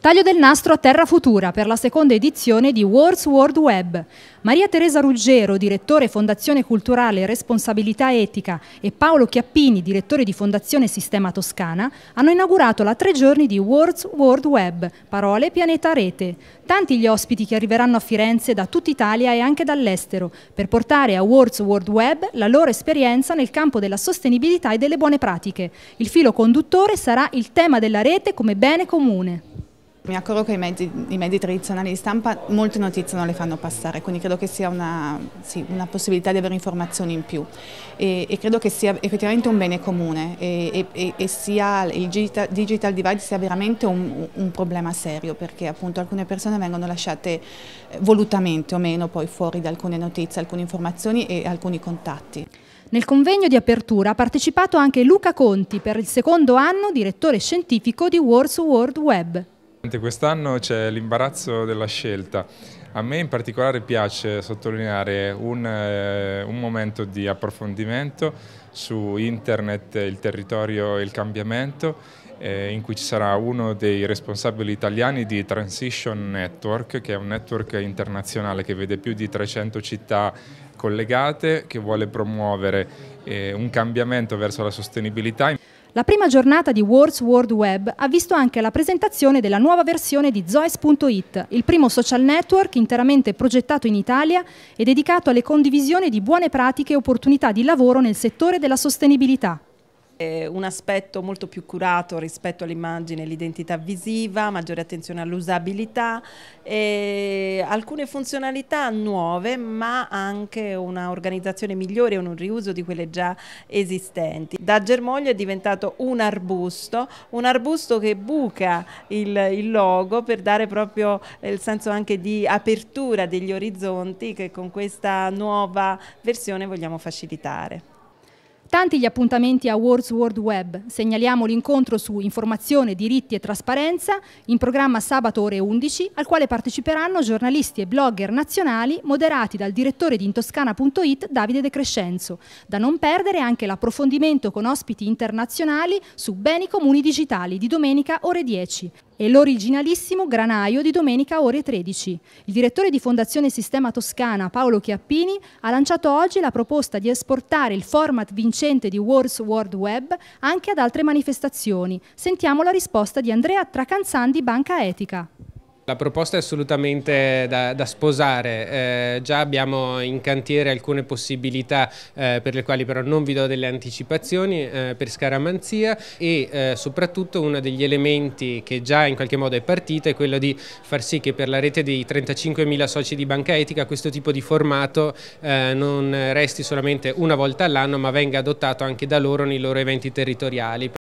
Taglio del nastro a Terra Futura per la seconda edizione di Words World Web. Maria Teresa Ruggero, direttore Fondazione Culturale Responsabilità Etica, e Paolo Chiappini, direttore di Fondazione Sistema Toscana, hanno inaugurato la tre giorni di Words World Web, parole pianeta rete. Tanti gli ospiti che arriveranno a Firenze da tutta Italia e anche dall'estero per portare a Words World Web la loro esperienza nel campo della sostenibilità e delle buone pratiche. Il filo conduttore sarà il tema della rete come bene comune. Mi accorgo che i mezzi, i mezzi, tradizionali di stampa molte notizie non le fanno passare, quindi credo che sia una, sì, una possibilità di avere informazioni in più e, e, credo che sia effettivamente un bene comune e, e, e sia il digital, divide sia veramente un, un, problema serio perché appunto alcune persone vengono lasciate eh, volutamente o meno poi fuori da alcune notizie, alcune informazioni e alcuni contatti. Nel convegno di apertura ha partecipato anche Luca Conti per il secondo anno direttore scientifico di World's World Web. Quest'anno c'è l'imbarazzo della scelta. A me in particolare piace sottolineare un, eh, un, momento di approfondimento su internet, il territorio e il cambiamento eh, in cui ci sarà uno dei responsabili italiani di Transition Network, che è un network internazionale che vede più di 300 città collegate, che vuole promuovere eh, un cambiamento verso la sostenibilità. La prima giornata di Words World Web ha visto anche la presentazione della nuova versione di Zoes.it, il primo social network interamente progettato in Italia e dedicato alle condivisioni di buone pratiche e opportunità di lavoro nel settore della sostenibilità un aspetto molto più curato rispetto all'immagine, l'identità visiva, maggiore attenzione all'usabilità, alcune funzionalità nuove ma anche una organizzazione migliore e un riuso di quelle già esistenti. Da germoglio è diventato un arbusto, un arbusto che buca il, il logo per dare proprio il senso anche di apertura degli orizzonti che con questa nuova versione vogliamo facilitare. Tanti gli appuntamenti a Words World Web, segnaliamo l'incontro su informazione, diritti e trasparenza in programma sabato ore 11 al quale parteciperanno giornalisti e blogger nazionali moderati dal direttore di intoscana.it Davide De Crescenzo. Da non perdere anche l'approfondimento con ospiti internazionali su beni comuni digitali di domenica ore 10 e l'originalissimo Granaio di domenica ore 13. Il direttore di Fondazione Sistema Toscana, Paolo Chiappini, ha lanciato oggi la proposta di esportare il format vincente di Words World Web anche ad altre manifestazioni. Sentiamo la risposta di Andrea Tracanzandi, Banca Etica. La proposta è assolutamente da, da sposare, eh, già abbiamo in cantiere alcune possibilità eh, per le quali però non vi do delle anticipazioni eh, per scaramanzia e eh, soprattutto uno degli elementi che già in qualche modo è partito è quello di far sì che per la rete dei 35.000 soci di Banca Etica questo tipo di formato eh, non resti solamente una volta all'anno ma venga adottato anche da loro nei loro eventi territoriali.